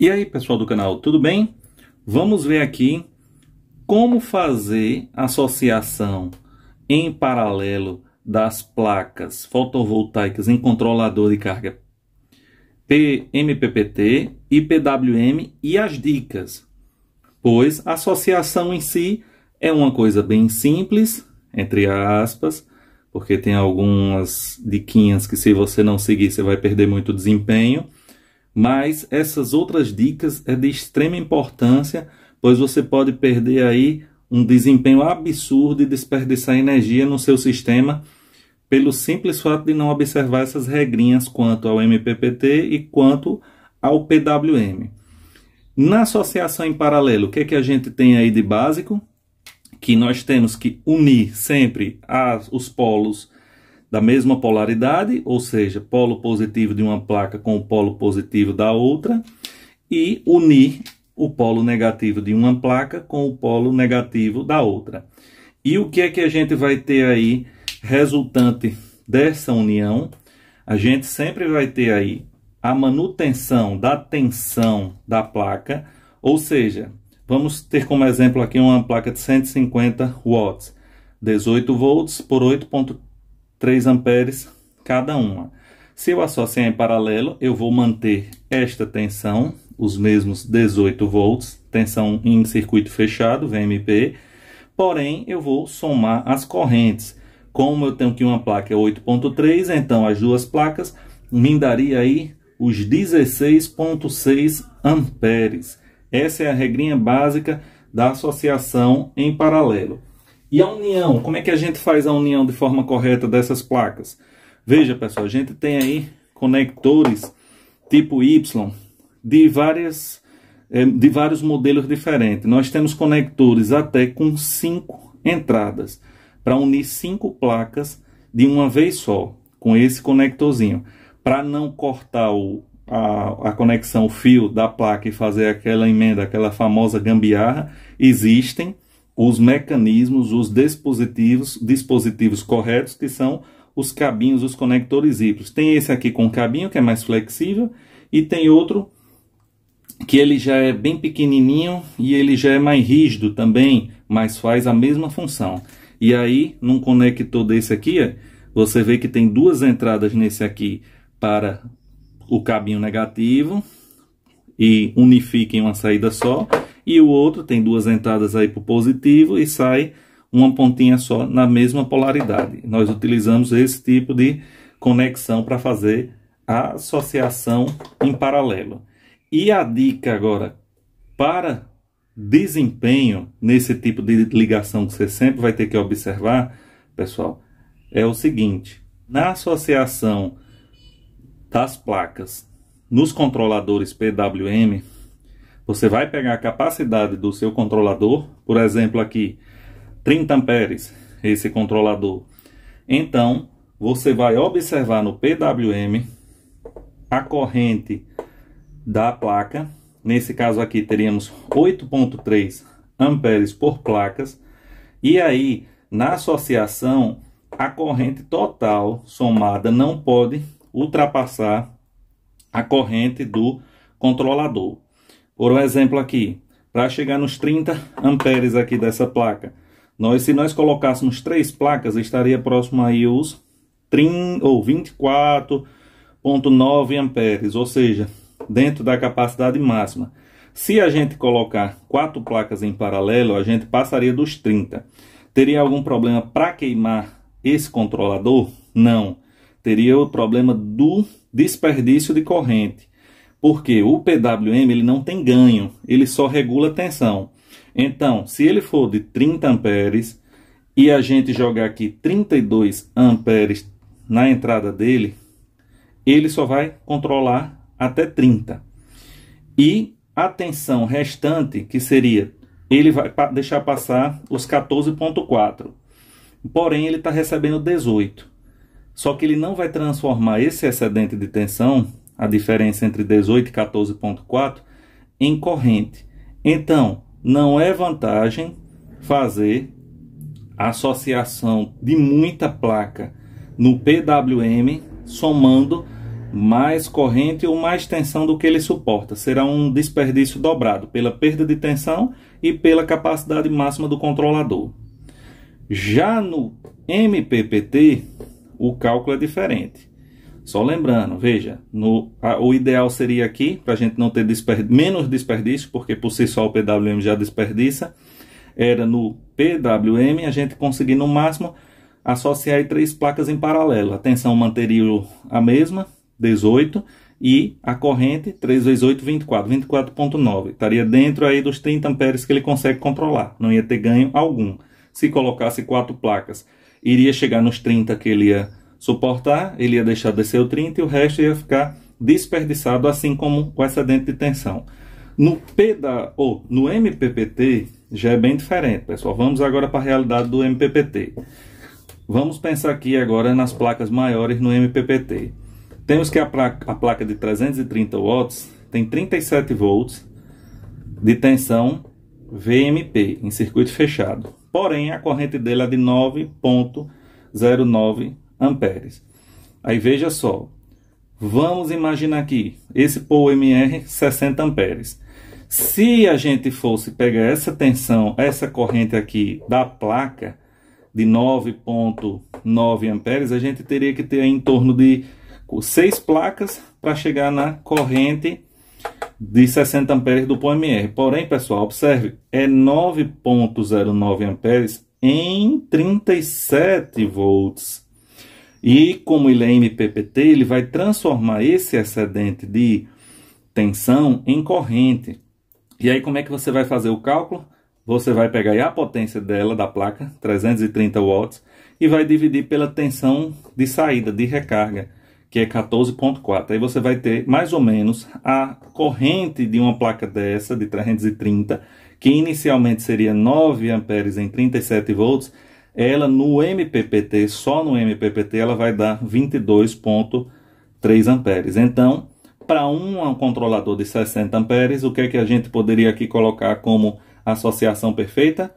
E aí pessoal do canal, tudo bem? Vamos ver aqui como fazer associação em paralelo das placas fotovoltaicas em controlador de carga PMPPT e PWM e as dicas, pois a associação em si é uma coisa bem simples, entre aspas, porque tem algumas diquinhas que se você não seguir você vai perder muito desempenho, mas essas outras dicas é de extrema importância, pois você pode perder aí um desempenho absurdo e desperdiçar energia no seu sistema pelo simples fato de não observar essas regrinhas quanto ao MPPT e quanto ao PWM. Na associação em paralelo, o que é que a gente tem aí de básico? Que nós temos que unir sempre as, os polos da mesma polaridade, ou seja, polo positivo de uma placa com o polo positivo da outra, e unir o polo negativo de uma placa com o polo negativo da outra. E o que é que a gente vai ter aí resultante dessa união? A gente sempre vai ter aí a manutenção da tensão da placa, ou seja, vamos ter como exemplo aqui uma placa de 150 watts, 18 volts por 8. 3 amperes cada uma. Se eu associar em paralelo, eu vou manter esta tensão, os mesmos 18 volts, tensão em circuito fechado, VMP, porém eu vou somar as correntes. Como eu tenho aqui uma placa 8.3, então as duas placas me daria aí os 16.6 amperes. Essa é a regrinha básica da associação em paralelo. E a união, como é que a gente faz a união de forma correta dessas placas? Veja, pessoal, a gente tem aí conectores tipo Y de várias eh, de vários modelos diferentes. Nós temos conectores até com cinco entradas para unir cinco placas de uma vez só com esse conectorzinho, para não cortar o, a, a conexão fio da placa e fazer aquela emenda, aquela famosa gambiarra. Existem os mecanismos, os dispositivos, dispositivos corretos, que são os cabinhos, os conectores híbridos. Tem esse aqui com cabinho, que é mais flexível, e tem outro que ele já é bem pequenininho e ele já é mais rígido também, mas faz a mesma função. E aí, num conector desse aqui, você vê que tem duas entradas nesse aqui para o cabinho negativo e unifica em uma saída só e o outro tem duas entradas aí para o positivo e sai uma pontinha só na mesma polaridade. Nós utilizamos esse tipo de conexão para fazer a associação em paralelo. E a dica agora para desempenho nesse tipo de ligação que você sempre vai ter que observar, pessoal, é o seguinte: na associação das placas nos controladores PWM, você vai pegar a capacidade do seu controlador, por exemplo aqui, 30 amperes, esse controlador. Então, você vai observar no PWM a corrente da placa. Nesse caso aqui, teríamos 8.3 amperes por placas. E aí, na associação, a corrente total somada não pode ultrapassar a corrente do controlador. Por um exemplo aqui, para chegar nos 30 amperes aqui dessa placa, nós, se nós colocássemos três placas, estaria próximo aí os 30, ou 24,9 amperes, ou seja, dentro da capacidade máxima. Se a gente colocar quatro placas em paralelo, a gente passaria dos 30. Teria algum problema para queimar esse controlador? Não. Teria o problema do desperdício de corrente. Porque o PWM ele não tem ganho, ele só regula a tensão. Então, se ele for de 30 amperes e a gente jogar aqui 32 amperes na entrada dele, ele só vai controlar até 30. E a tensão restante, que seria, ele vai deixar passar os 14.4. Porém, ele está recebendo 18. Só que ele não vai transformar esse excedente de tensão a diferença entre 18 e 14,4 em corrente. Então, não é vantagem fazer associação de muita placa no PWM, somando mais corrente ou mais tensão do que ele suporta. Será um desperdício dobrado pela perda de tensão e pela capacidade máxima do controlador. Já no MPPT, o cálculo é diferente. Só lembrando, veja, no, a, o ideal seria aqui, para a gente não ter desper, menos desperdício, porque por si só o PWM já desperdiça, era no PWM a gente conseguir no máximo associar três placas em paralelo. A tensão manteria a mesma, 18, e a corrente 3 vezes 8, 24, 24.9. Estaria dentro aí dos 30 amperes que ele consegue controlar, não ia ter ganho algum. Se colocasse quatro placas, iria chegar nos 30 que ele ia suportar, ele ia deixar descer o 30 e o resto ia ficar desperdiçado, assim como o excedente de tensão. No P da, ou no MPPT já é bem diferente, pessoal. Vamos agora para a realidade do MPPT. Vamos pensar aqui agora nas placas maiores no MPPT. Temos que a placa, a placa de 330 watts tem 37 volts de tensão VMP em circuito fechado. Porém, a corrente dele é de 9.09 amperes. Aí veja só, vamos imaginar aqui, esse POMR 60 amperes. Se a gente fosse pegar essa tensão, essa corrente aqui da placa de 9.9 amperes, a gente teria que ter em torno de seis placas para chegar na corrente de 60 amperes do POMR. Porém, pessoal, observe, é 9.09 amperes em 37 volts. E como ele é MPPT, ele vai transformar esse excedente de tensão em corrente. E aí como é que você vai fazer o cálculo? Você vai pegar a potência dela, da placa, 330 watts, e vai dividir pela tensão de saída, de recarga, que é 14.4. Aí você vai ter mais ou menos a corrente de uma placa dessa, de 330, que inicialmente seria 9 amperes em 37 volts, ela no MPPT, só no MPPT, ela vai dar 22,3 amperes. Então, para um controlador de 60 amperes, o que é que a gente poderia aqui colocar como associação perfeita?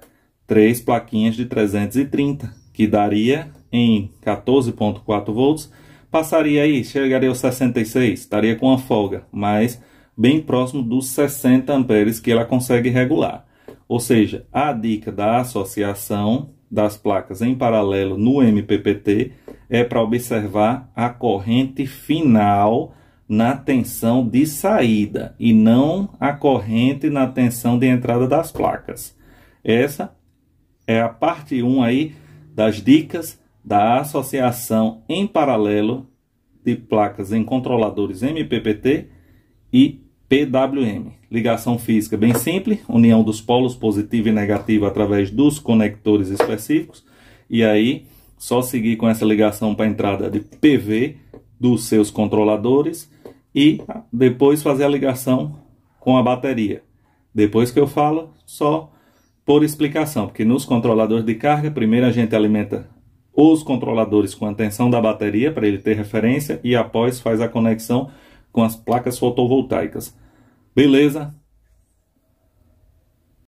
Três plaquinhas de 330, que daria em 14,4 volts, passaria aí, chegaria aos 66, estaria com uma folga, mas bem próximo dos 60 amperes que ela consegue regular. Ou seja, a dica da associação das placas em paralelo no MPPT é para observar a corrente final na tensão de saída e não a corrente na tensão de entrada das placas. Essa é a parte 1 aí das dicas da associação em paralelo de placas em controladores MPPT e PWM. Ligação física bem simples, união dos polos positivo e negativo através dos conectores específicos. E aí, só seguir com essa ligação para a entrada de PV dos seus controladores e depois fazer a ligação com a bateria. Depois que eu falo, só por explicação, porque nos controladores de carga, primeiro a gente alimenta os controladores com a tensão da bateria para ele ter referência e após faz a conexão com as placas fotovoltaicas. Beleza?